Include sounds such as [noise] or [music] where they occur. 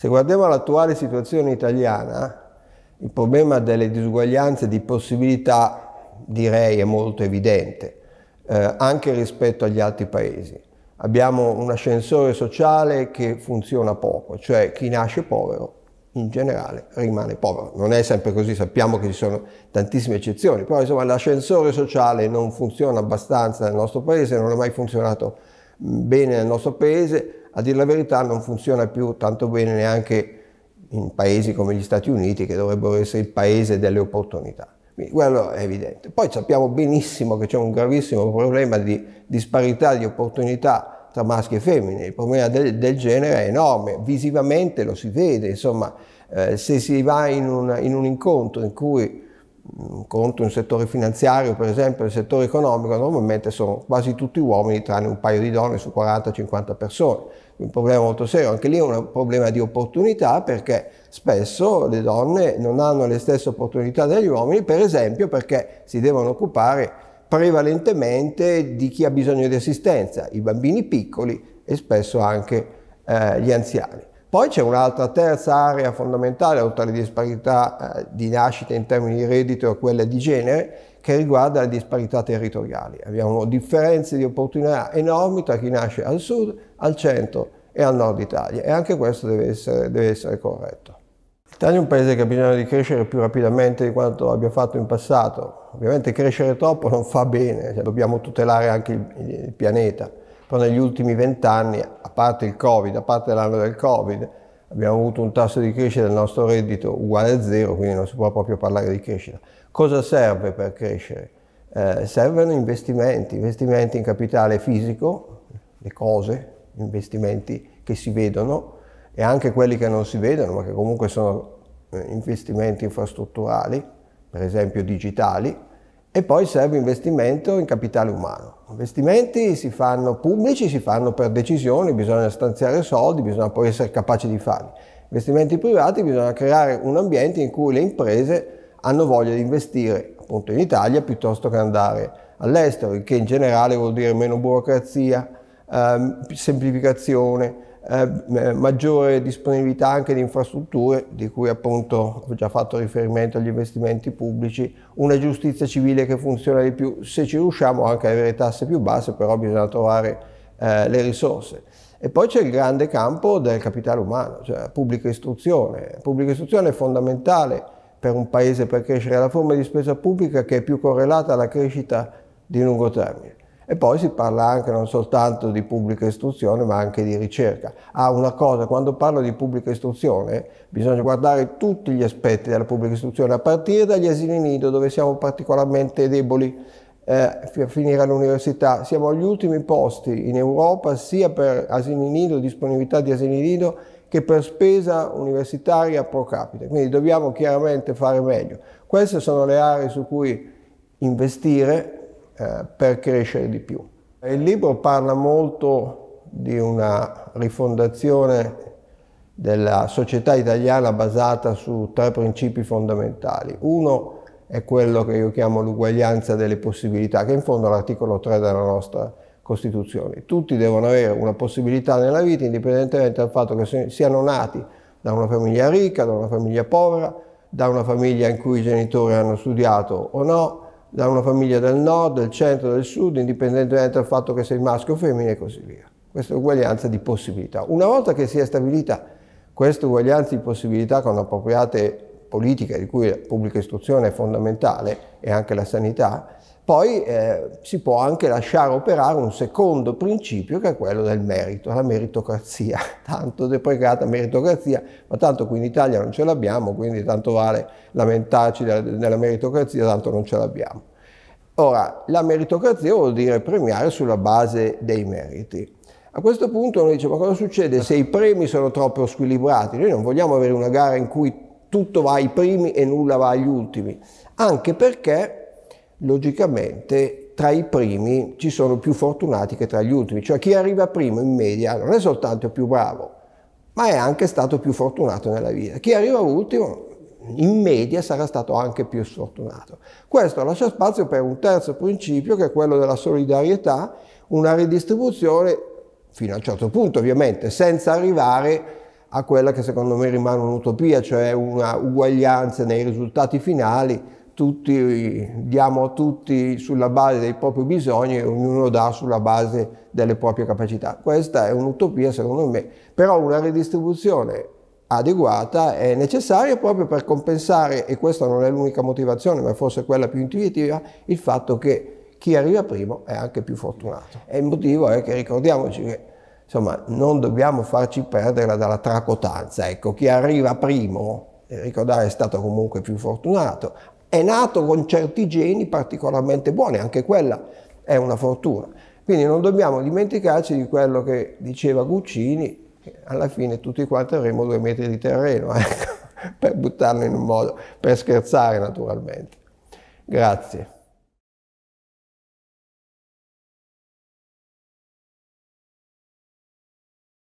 Se guardiamo l'attuale situazione italiana, il problema delle disuguaglianze di possibilità direi è molto evidente, eh, anche rispetto agli altri paesi. Abbiamo un ascensore sociale che funziona poco, cioè chi nasce povero in generale rimane povero. Non è sempre così, sappiamo che ci sono tantissime eccezioni, però insomma l'ascensore sociale non funziona abbastanza nel nostro paese, non ha mai funzionato bene nel nostro paese, a dire la verità non funziona più tanto bene neanche in paesi come gli Stati Uniti che dovrebbero essere il paese delle opportunità. Quindi quello è evidente. Poi sappiamo benissimo che c'è un gravissimo problema di disparità di opportunità tra maschi e femmine, il problema del, del genere è enorme, visivamente lo si vede, insomma eh, se si va in un, in un incontro in cui un conto un settore finanziario, per esempio, nel settore economico, normalmente sono quasi tutti uomini, tranne un paio di donne su 40-50 persone. Un problema molto serio, anche lì è un problema di opportunità perché spesso le donne non hanno le stesse opportunità degli uomini, per esempio perché si devono occupare prevalentemente di chi ha bisogno di assistenza, i bambini piccoli e spesso anche eh, gli anziani. Poi c'è un'altra terza area fondamentale, oltre alle disparità eh, di nascita in termini di reddito e quelle di genere, che riguarda le disparità territoriali. Abbiamo differenze di opportunità enormi tra chi nasce al sud, al centro e al nord Italia e anche questo deve essere, deve essere corretto. L'Italia è un paese che ha bisogno di crescere più rapidamente di quanto abbia fatto in passato. Ovviamente crescere troppo non fa bene, cioè, dobbiamo tutelare anche il, il pianeta però negli ultimi vent'anni, a parte il Covid, a parte l'anno del Covid, abbiamo avuto un tasso di crescita del nostro reddito uguale a zero, quindi non si può proprio parlare di crescita. Cosa serve per crescere? Eh, servono investimenti, investimenti in capitale fisico, le cose, investimenti che si vedono e anche quelli che non si vedono, ma che comunque sono eh, investimenti infrastrutturali, per esempio digitali, e poi serve investimento in capitale umano. Investimenti si fanno pubblici, si fanno per decisioni, bisogna stanziare soldi, bisogna poi essere capaci di farli. Investimenti privati bisogna creare un ambiente in cui le imprese hanno voglia di investire appunto in Italia piuttosto che andare all'estero, il che in generale vuol dire meno burocrazia, ehm, semplificazione, eh, eh, maggiore disponibilità anche di infrastrutture, di cui appunto ho già fatto riferimento agli investimenti pubblici, una giustizia civile che funziona di più, se ci riusciamo anche ad avere tasse più basse, però bisogna trovare eh, le risorse. E poi c'è il grande campo del capitale umano, cioè la pubblica istruzione. La pubblica istruzione è fondamentale per un paese per crescere, è la forma di spesa pubblica che è più correlata alla crescita di lungo termine. E poi si parla anche non soltanto di pubblica istruzione ma anche di ricerca. Ah, una cosa, quando parlo di pubblica istruzione bisogna guardare tutti gli aspetti della pubblica istruzione, a partire dagli asili nido dove siamo particolarmente deboli, eh, finire all'università. Siamo agli ultimi posti in Europa sia per asili nido, disponibilità di asili nido, che per spesa universitaria pro capite. Quindi dobbiamo chiaramente fare meglio. Queste sono le aree su cui investire eh, per crescere di più. Il libro parla molto di una rifondazione della società italiana basata su tre principi fondamentali. Uno è quello che io chiamo l'uguaglianza delle possibilità, che in fondo è l'articolo 3 della nostra Costituzione. Tutti devono avere una possibilità nella vita, indipendentemente dal fatto che siano nati da una famiglia ricca, da una famiglia povera, da una famiglia in cui i genitori hanno studiato o no, da una famiglia del nord, del centro, del sud, indipendentemente dal fatto che sei maschio o femmina e così via. Questa è uguaglianza di possibilità. Una volta che si è stabilita questa uguaglianza di possibilità con appropriate politica di cui la pubblica istruzione è fondamentale e anche la sanità, poi eh, si può anche lasciare operare un secondo principio che è quello del merito, la meritocrazia, [laughs] tanto deprecata meritocrazia, ma tanto qui in Italia non ce l'abbiamo, quindi tanto vale lamentarci della, della meritocrazia, tanto non ce l'abbiamo. Ora, la meritocrazia vuol dire premiare sulla base dei meriti. A questo punto uno dice, ma cosa succede se i premi sono troppo squilibrati? Noi non vogliamo avere una gara in cui tutto va ai primi e nulla va agli ultimi, anche perché logicamente tra i primi ci sono più fortunati che tra gli ultimi, cioè chi arriva primo in media non è soltanto più bravo, ma è anche stato più fortunato nella vita. Chi arriva ultimo in media sarà stato anche più sfortunato. Questo lascia spazio per un terzo principio che è quello della solidarietà, una ridistribuzione fino a un certo punto ovviamente, senza arrivare a a quella che secondo me rimane un'utopia, cioè un'uguaglianza nei risultati finali, tutti, diamo a tutti sulla base dei propri bisogni e ognuno dà sulla base delle proprie capacità. Questa è un'utopia secondo me, però una redistribuzione adeguata è necessaria proprio per compensare, e questa non è l'unica motivazione, ma forse quella più intuitiva, il fatto che chi arriva primo è anche più fortunato. E il motivo è che ricordiamoci che insomma non dobbiamo farci perdere dalla tracotanza. Ecco, chi arriva primo, ricordare è stato comunque più fortunato, è nato con certi geni particolarmente buoni, anche quella è una fortuna. Quindi non dobbiamo dimenticarci di quello che diceva Guccini, che alla fine tutti quanti avremo due metri di terreno, [laughs] ecco, per buttarlo in un modo, per scherzare naturalmente. Grazie.